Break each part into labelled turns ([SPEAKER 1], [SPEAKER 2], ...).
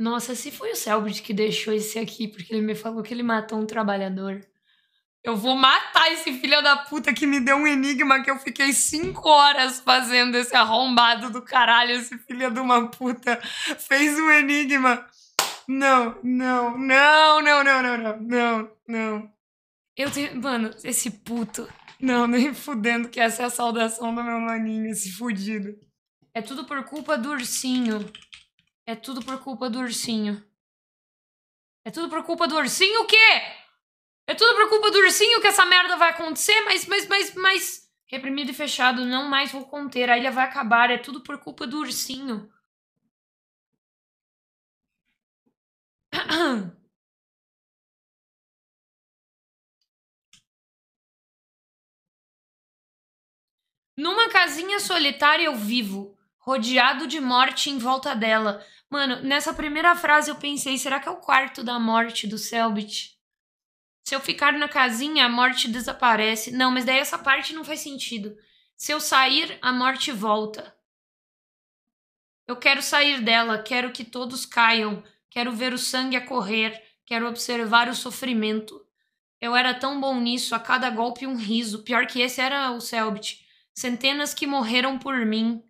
[SPEAKER 1] Nossa, se foi o Selbit que deixou esse aqui, porque ele me falou que ele matou um trabalhador. Eu vou matar esse filho da puta que me deu um enigma que eu fiquei cinco horas fazendo esse arrombado do caralho. Esse filho de uma puta fez um enigma. Não, não, não, não, não, não, não, não, não. Eu tenho. Mano, esse puto. Não, nem fudendo que essa é a saudação do meu maninho, esse fudido. É tudo por culpa do ursinho. É tudo por culpa do ursinho. É tudo por culpa do ursinho o quê? É tudo por culpa do ursinho que essa merda vai acontecer, mas, mas, mas, mas. Reprimido e fechado, não mais vou conter, a ilha vai acabar, é tudo por culpa do ursinho. Numa casinha solitária eu vivo, rodeado de morte em volta dela, Mano, nessa primeira frase eu pensei, será que é o quarto da morte do Selbit? Se eu ficar na casinha, a morte desaparece. Não, mas daí essa parte não faz sentido. Se eu sair, a morte volta. Eu quero sair dela, quero que todos caiam, quero ver o sangue a correr, quero observar o sofrimento. Eu era tão bom nisso, a cada golpe um riso. Pior que esse era o Selbit. Centenas que morreram por mim.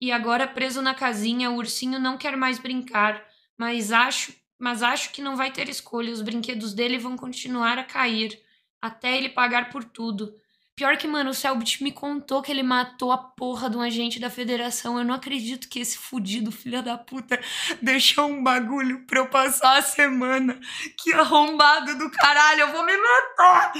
[SPEAKER 1] E agora preso na casinha, o ursinho não quer mais brincar, mas acho, mas acho que não vai ter escolha, os brinquedos dele vão continuar a cair até ele pagar por tudo. Pior que, mano, o Selbit me contou que ele matou a porra de um agente da federação. Eu não acredito que esse fudido, filho da puta, deixou um bagulho pra eu passar a semana. Que arrombado do caralho, eu vou me matar!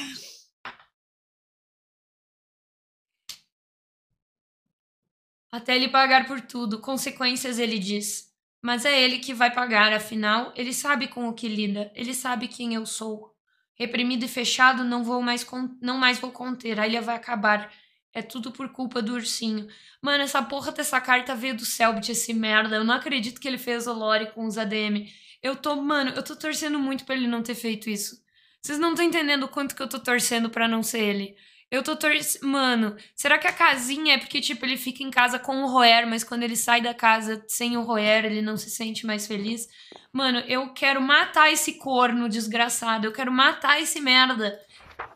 [SPEAKER 1] até ele pagar por tudo, consequências ele diz. Mas é ele que vai pagar, afinal, ele sabe com o que lida, ele sabe quem eu sou. Reprimido e fechado, não vou mais não mais vou conter, a ilha vai acabar. É tudo por culpa do ursinho. Mano, essa porra dessa carta veio do Selbit, esse merda. Eu não acredito que ele fez o Lore com os ADM. Eu tô, mano, eu tô torcendo muito para ele não ter feito isso. Vocês não estão entendendo o quanto que eu tô torcendo para não ser ele. Eu tô torcendo. Mano, será que a casinha é porque, tipo, ele fica em casa com o Roer, mas quando ele sai da casa sem o Roer, ele não se sente mais feliz? Mano, eu quero matar esse corno desgraçado. Eu quero matar esse merda.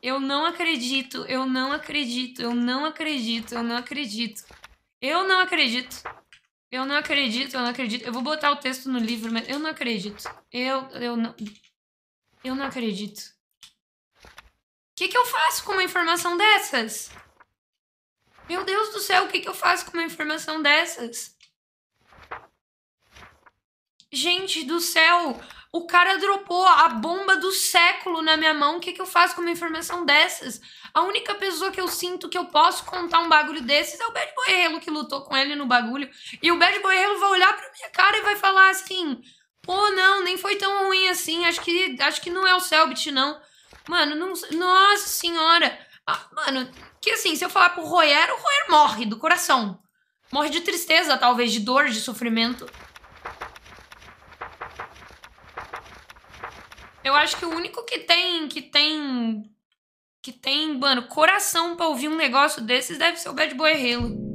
[SPEAKER 1] Eu não acredito, eu não acredito, eu não acredito, eu não acredito. Eu não acredito. Eu não acredito, eu não acredito. Eu vou botar o texto no livro, mas eu não acredito. Eu, eu não. Eu não acredito. O que, que eu faço com uma informação dessas? Meu Deus do céu, o que, que eu faço com uma informação dessas? Gente do céu, o cara dropou a bomba do século na minha mão. O que, que eu faço com uma informação dessas? A única pessoa que eu sinto que eu posso contar um bagulho desses é o Bad Boy que lutou com ele no bagulho. E o Bad Boy vai olhar pra minha cara e vai falar assim: pô, não, nem foi tão ruim assim. Acho que, acho que não é o Selbit, não. Mano, não, nossa senhora. Ah, mano, que assim, se eu falar pro Royer, o Royer morre do coração. Morre de tristeza, talvez, de dor, de sofrimento. Eu acho que o único que tem, que tem, que tem, mano, coração pra ouvir um negócio desses deve ser o Bad Boy Halo.